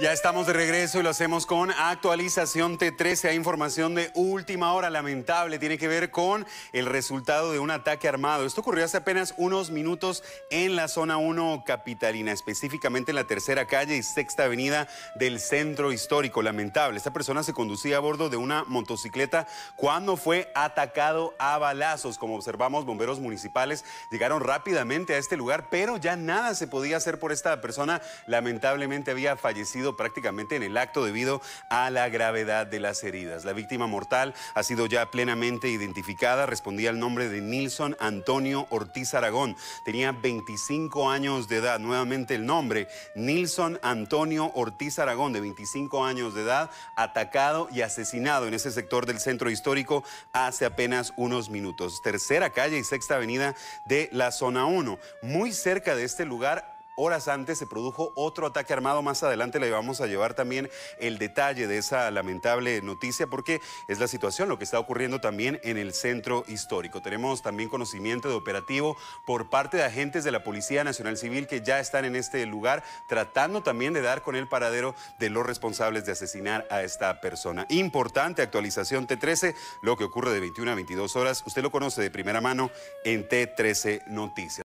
Ya estamos de regreso y lo hacemos con actualización T13. Hay información de última hora lamentable. Tiene que ver con el resultado de un ataque armado. Esto ocurrió hace apenas unos minutos en la zona 1 capitalina, específicamente en la tercera calle y sexta avenida del centro histórico. Lamentable. Esta persona se conducía a bordo de una motocicleta cuando fue atacado a balazos. Como observamos, bomberos municipales llegaron rápidamente a este lugar, pero ya nada se podía hacer por esta persona. Lamentablemente había fallecido prácticamente en el acto debido a la gravedad de las heridas. La víctima mortal ha sido ya plenamente identificada, respondía al nombre de Nilson Antonio Ortiz Aragón. Tenía 25 años de edad, nuevamente el nombre, Nilson Antonio Ortiz Aragón, de 25 años de edad, atacado y asesinado en ese sector del centro histórico hace apenas unos minutos. Tercera calle y sexta avenida de la zona 1. Muy cerca de este lugar horas antes se produjo otro ataque armado. Más adelante le vamos a llevar también el detalle de esa lamentable noticia porque es la situación, lo que está ocurriendo también en el centro histórico. Tenemos también conocimiento de operativo por parte de agentes de la Policía Nacional Civil que ya están en este lugar tratando también de dar con el paradero de los responsables de asesinar a esta persona. Importante actualización T13, lo que ocurre de 21 a 22 horas. Usted lo conoce de primera mano en T13 Noticias.